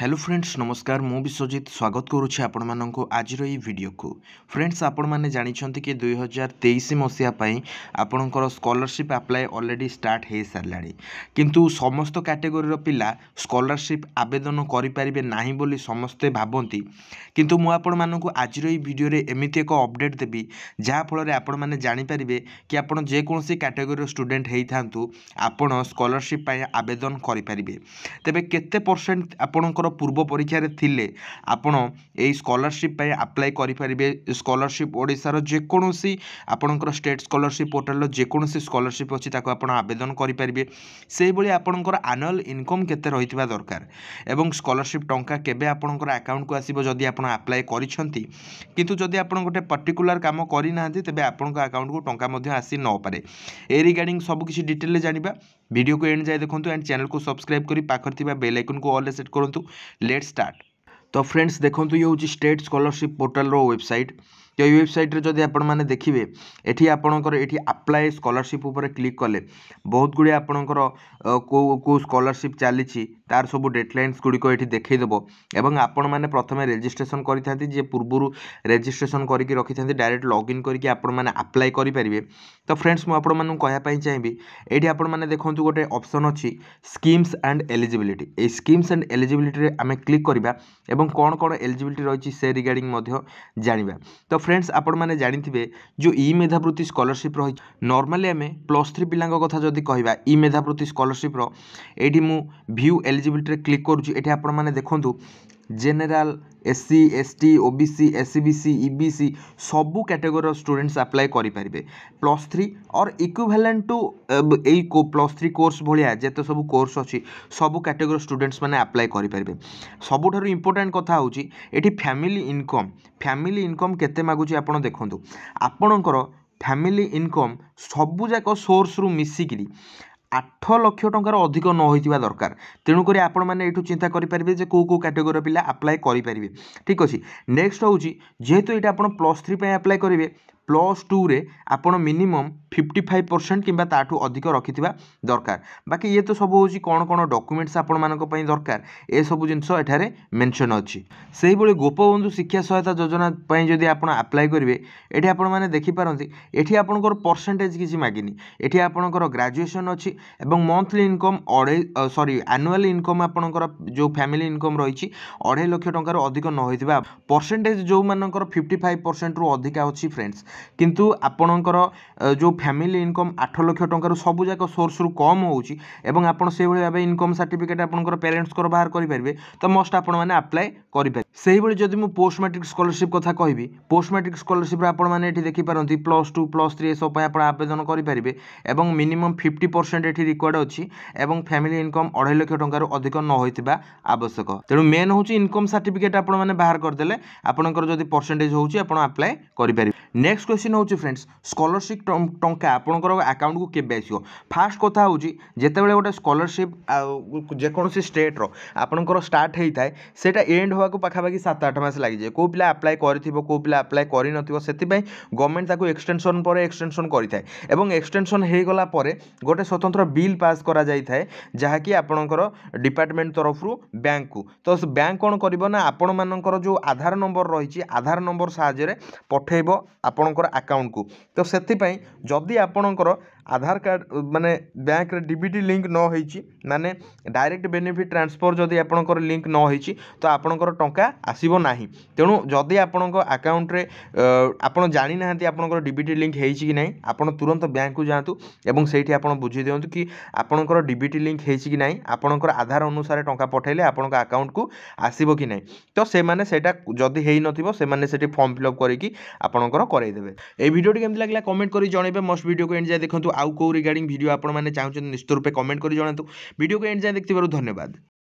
hello friends নমস্কার মু বিশ্বজিৎ স্বাগত করুছি আপনার আজির এই ভিডিওকু ফ্রেন্ডস আপনার জাঁচান কি দুই হাজার তেইশ মশাপাই আপনার স্কলারশিপ আপ্লায় অলরেডি স্টার্ট হয়ে সারা কিন্তু সমস্ত ক্যাটেগোরির পিলা স্কলারশিপ আবেদন করে পারে না বলে সমস্তে ভাবতে কিন্তু মু আপনার আজির এই ভিডিওরে এমিতি এক অপডেট দেবি যাফলের আপনার জাঁপারে কি আপনার যেকোন ক্যাটেগোরির স্টুডেন্ট হয়ে থাকু আপনার স্কলারশিপ আবেদন করে পারে তবে কেতে পরসেন্ট আপনার ଆପଣଙ୍କର ପୂର୍ବ ପରୀକ୍ଷାରେ ଥିଲେ ଆପଣ ଏହି ସ୍କଲାରସିପ୍ ପାଇଁ ଆପ୍ଲାଏ କରିପାରିବେ ସ୍କଲାରସିପ୍ ଓଡ଼ିଶାର ଯେକୌଣସି ଆପଣଙ୍କର ଷ୍ଟେଟ୍ ସ୍କଲାରସିପ୍ ପୋର୍ଟାଲ୍ର ଯେକୌଣସି ସ୍କଲାରସିପ୍ ଅଛି ତାକୁ ଆପଣ ଆବେଦନ କରିପାରିବେ ସେହିଭଳି ଆପଣଙ୍କର ଆନୁଆଲ୍ ଇନକମ୍ କେତେ ରହିଥିବା ଦରକାର ଏବଂ ସ୍କଲାରସିପ୍ ଟଙ୍କା କେବେ ଆପଣଙ୍କର ଆକାଉଣ୍ଟକୁ ଆସିବ ଯଦି ଆପଣ ଆପ୍ଲାଏ କରିଛନ୍ତି କିନ୍ତୁ ଯଦି ଆପଣ ଗୋଟେ ପର୍ଟିକୁଲାର୍ କାମ କରିନାହାନ୍ତି ତେବେ ଆପଣଙ୍କ ଆକାଉଣ୍ଟକୁ ଟଙ୍କା ମଧ୍ୟ ଆସିନପାରେ ନପାରେ ଏ ରିଗାର୍ଡ଼ିଂ ସବୁକିଛି ଡିଟେଲରେ ଜାଣିବା ভিডিও কো এন্ড যাই দেখন্তু এন্ড চ্যানেল কো সাবস্ক্রাইব কৰি পাখৰতিবা বেল আইকন কো অল ৰে সেট কৰন্তু লেট'স ষ্টার্ট তো ফ্ৰেণ্ডছ দেখন্তু ই হ'উজ ষ্টেট স্কলৰশ্বিপ প'ৰ্টেল ৰ ওয়েবসাইট ইয়া ওয়েবসাইট ৰ যদি আপোন মানে দেখিবে এঠী আপোনাকৰ এঠী এপ্লাই স্কলৰশ্বিপ ওপৰ ক্লিক কৰলে বহুত গুৰি আপোনাকৰ কো কো স্কলৰশ্বিপ চলিছি তার সবু ডেডলাইন্স গুড়ি এটি দেখাই দেব এবং আপনার প্রথমে রেজিষ্ট্রেসন করে থাকে যে পূর্বর রেজিষ্ট্রেসন করি রকি থাকে ডাইরেক্ট লগ ইন করি আপনার আপ্লাই করে পারে তো ফ্রেন্ডস মু আপনার কহাপি চাইবি এইটি আপনার দেখুন গোটে অপসন অছি স্কিমস আন্ড এলিজিবিলিটি এই স্কিমস আন্ড এলিজিবিলিটি আমি ক্লিক করা এবং কোণ কোণ এলিজিবিলিটি রয়েছে সে রিগার্ডিং জাঁয়া তো ফ্রেন্ডস আপনার জাঁথিবে যে ই মেধাবৃত্তি স্কলারশিপ রয়েছে নর্মালি আমি প্লস থ্রি পিলা কথা যদি কহা ই মেধাবৃত্তি স্কলারশিপ্র এইটি মু ভিউ এল এলিজিবিলিটিরে ক্লিক করছি এটি আপনার দেখুন general SC ST OBC SEBC EBC সবু ক্যাটেগোরির স্টুডেন্টস আপ্লাই করে plus three or equivalent to এই প্লস থ্রি কোর্স ভাইয়া যেতে সব কোর্স অছি সবু ক্যাটেগোরি স্টুডেন্টস মানে আপ্লাই করে সবুঠার ইম্পর্টাট কথা হচ্ছে এটি ফ্যামিলি ইনকম ফ্যামিলি ইনকম কেতে মাগুছি আপনার দেখুন আপনার ফ্যামিলি ইনকম ସବୁଯାକ ସୋର୍ସରୁ ମିଶିକିରି আঠ লক্ষ টঙ্কার অধিক ন হয়ে দরকার তেণুকরি আপনার এইটু চিন্তা করে পারবে যে কেউ কেউ ক্যাটেগোরি পিলা আপ্লাই করে পারবে ঠিক আছে নেক্সট হচ্ছে যেহেতু এটা আপনার প্লস থ্রি আপ্লাই করবে প্লস টুরে আপনার মিনিমম ফিফটি ফাইভ পরসেন্ট কিংবা তাঠু অধিক রক্ষা দরকার বাকি ইয়ে তো সব হচ্ছে কোণ কোণ ডকুমেন্টস আপনার দরকার এসব জিনিস এখানে মেনশন অ ସେହିଭଳି ଗୋପବନ୍ଧୁ ଶିକ୍ଷା ସହାୟତା ଯୋଜନା ପାଇଁ ଯଦି ଆପଣ ଆପ୍ଲାଏ କରିବେ ଏଠି ଆପଣମାନେ ଦେଖିପାରନ୍ତି ଏଠି ଆପଣଙ୍କର ପରସେଣ୍ଟେଜ୍ କିଛି ମାଗିନି ଏଠି ଆପଣଙ୍କର ଗ୍ରାଜୁଏସନ୍ ଅଛି ଏବଂ ମନ୍ଥଲି ଇନକମ୍ ଅଢ଼େଇ ସରି ଆନୁଆଲ୍ ଇନକମ୍ ଆପଣଙ୍କର ଯେଉଁ ଫ୍ୟାମିଲି ଇନକମ୍ ରହିଛି ଅଢ଼େଇ ଲକ୍ଷ ଟଙ୍କାରୁ ଅଧିକ ନ ହୋଇଥିବା ପରସେଣ୍ଟେଜ୍ ଯେଉଁମାନଙ୍କର ଫିଫ୍ଟି ଫାଇଭ୍ ପରସେଣ୍ଟରୁ ଅଧିକା ଅଛି ଫ୍ରେଣ୍ଡସ୍ କିନ୍ତୁ ଆପଣଙ୍କର ଯେଉଁ ଫ୍ୟାମିଲି ଇନକମ୍ ଆଠ ଲକ୍ଷ ଟଙ୍କାରୁ ସବୁଯାକ ସୋର୍ସରୁ କମ୍ ହେଉଛି ଏବଂ ଆପଣ ସେଭଳି ଭାବେ ଇନକମ୍ ସାର୍ଟିଫିକେଟ୍ ଆପଣଙ୍କର ପ୍ୟାରେଣ୍ଟସ୍ଙ୍କର ବାହାର କରିପାରିବେ ତ ମଷ୍ଟ ଆପଣମାନେ ଆପ୍ଲାଏ କରିପାରିବେ ସେହିଭଳି ଯଦି ମୁଁ ପୋଷ୍ଟ ମାଟ୍ରିକ୍ ସ୍କଲାରସିପ୍ କଥା କହିବି ପୋଷ୍ଟ ମାଟ୍ରିକ୍ ସ୍କଲାରସିପ୍ରେ ଆପଣମାନେ ଏଠି ଦେଖିପାରନ୍ତି ପ୍ଲସ୍ ଟୁ ପ୍ଲସ୍ ଥ୍ରୀ ଏସବୁ ପାଇଁ ଆପଣ ଆବେଦନ କରିପାରିବେ ଏବଂ ମିନିମମ୍ ଫିଫ୍ଟି ପରସେଣ୍ଟ ଏଠି ରିକ୍ୱାର୍ଡ଼ ଅଛି ଏବଂ ଫ୍ୟାମିଲି ଇନକମ୍ ଅଢ଼େଇ ଲକ୍ଷ ଟଙ୍କାରୁ ଅଧିକ ନ ହୋଇଥିବା ଆବଶ୍ୟକ ତେଣୁ ମେନ୍ ହେଉଛି ଇନକମ୍ ସାର୍ଟିଫିକେଟ୍ ଆପଣମାନେ ବାହାର କରିଦେଲେ ଆପଣଙ୍କର ଯଦି ପରସେଣ୍ଟେଜ୍ ହେଉଛି ଆପଣ ଆପ୍ଲାଏ କରିପାରିବେ ନେକ୍ସଟ କ୍ୱେଶ୍ଚିନ୍ ହେଉଛି ଫ୍ରେଣ୍ଡସ୍ ସ୍କଲାରସିପ୍ ଟଙ୍କା ଆପଣଙ୍କର ଆକାଉଣ୍ଟକୁ କେବେ ଆସିବ ଫାର୍ଷ୍ଟ କଥା ହେଉଛି ଯେତେବେଳେ ଗୋଟେ ସ୍କଲାରସିପ୍ ଆଉ ଯେକୌଣସି ଷ୍ଟେଟ୍ର ଆପଣଙ୍କର ଷ୍ଟାର୍ଟ ହୋଇଥାଏ ସେଇଟା ଏଣ୍ଡ ହେବାକୁ ପାଖାପାଖି ପାଖାପାଖି ସାତ ଆଠ ମାସ ଲାଗିଯାଏ କେଉଁ ପିଲା ଆପ୍ଲାଏ କରିଥିବ କେଉଁ ପିଲା ଆପ୍ଲାଏ କରିନଥିବ ସେଥିପାଇଁ ଗଭର୍ଣ୍ଣମେଣ୍ଟ ତାକୁ ଏକ୍ସଟେନସନ୍ ପରେ ଏକ୍ସଟେନସନ୍ କରିଥାଏ ଏବଂ ଏକ୍ସଟେନସନ୍ ହୋଇଗଲା ପରେ ଗୋଟେ ସ୍ୱତନ୍ତ୍ର ବିଲ୍ ପାସ୍ କରାଯାଇଥାଏ ଯାହାକି ଆପଣଙ୍କର ଡିପାର୍ଟମେଣ୍ଟ ତରଫରୁ ବ୍ୟାଙ୍କକୁ ତ ବ୍ୟାଙ୍କ କ'ଣ କରିବ ନା ଆପଣମାନଙ୍କର ଯେଉଁ ଆଧାର ନମ୍ବର ରହିଛି ଆଧାର ନମ୍ବର ସାହାଯ୍ୟରେ ପଠାଇବ ଆପଣଙ୍କର ଆକାଉଣ୍ଟକୁ ତ ସେଥିପାଇଁ ଯଦି ଆପଣଙ୍କର ଆଧାର କାର୍ଡ଼ ମାନେ ବ୍ୟାଙ୍କରେ ଡି ବି ଟି ଲିଙ୍କ୍ ନ ହେଇଛି ମାନେ ଡାଇରେକ୍ଟ ବେନିଫିଟ୍ ଟ୍ରାନ୍ସଫର୍ ଯଦି ଆପଣଙ୍କର ଲିଙ୍କ୍ ନ ହେଇଛି ତ ଆପଣଙ୍କର ଟଙ୍କା ଆସିବ ନାହିଁ ତେଣୁ ଯଦି ଆପଣଙ୍କ ଆକାଉଣ୍ଟରେ ଆପଣ ଜାଣିନାହାନ୍ତି ଆପଣଙ୍କର ଡି ବି ଟି ଲିଙ୍କ୍ ହେଇଛି କି ନାହିଁ ଆପଣ ତୁରନ୍ତ ବ୍ୟାଙ୍କକୁ ଯାଆନ୍ତୁ ଏବଂ ସେଇଠି ଆପଣ ବୁଝି ଦିଅନ୍ତୁ କି ଆପଣଙ୍କର ଡି ବି ଟି ଲିଙ୍କ୍ ହେଇଛି କି ନାହିଁ ଆପଣଙ୍କର ଆଧାର ଅନୁସାରେ ଟଙ୍କା ପଠାଇଲେ ଆପଣଙ୍କ ଆକାଉଣ୍ଟକୁ ଆସିବ କି ନାହିଁ ତ ସେମାନେ ସେଇଟା ଯଦି ହେଇନଥିବ ସେମାନେ ସେଠି ଫର୍ମ ଫିଲ୍ଅପ୍ କରିକି ଆପଣଙ୍କର କରାଇଦେବେ এই ভিডিওটি কেমন লাগলা কমেন্ট করে জনাইবে মোস্ট ভিডিওকে এন্ড যাই দেখুন ଆଉ କେଉଁ ରିଗାର୍ଡ଼ିଂ ଭିଡ଼ିଓ ଆପଣମାନେ ଚାହୁଁଛନ୍ତି ନିଶ୍ଚିତ ରୂପେ କମେଣ୍ଟ କରି ଜଣାନ୍ତୁ ଭିଡ଼ିଓକୁ ଏଣ୍ଡ ଯାଏଁ ଦେଖିଥିବାରୁ ଧନ୍ୟବାଦ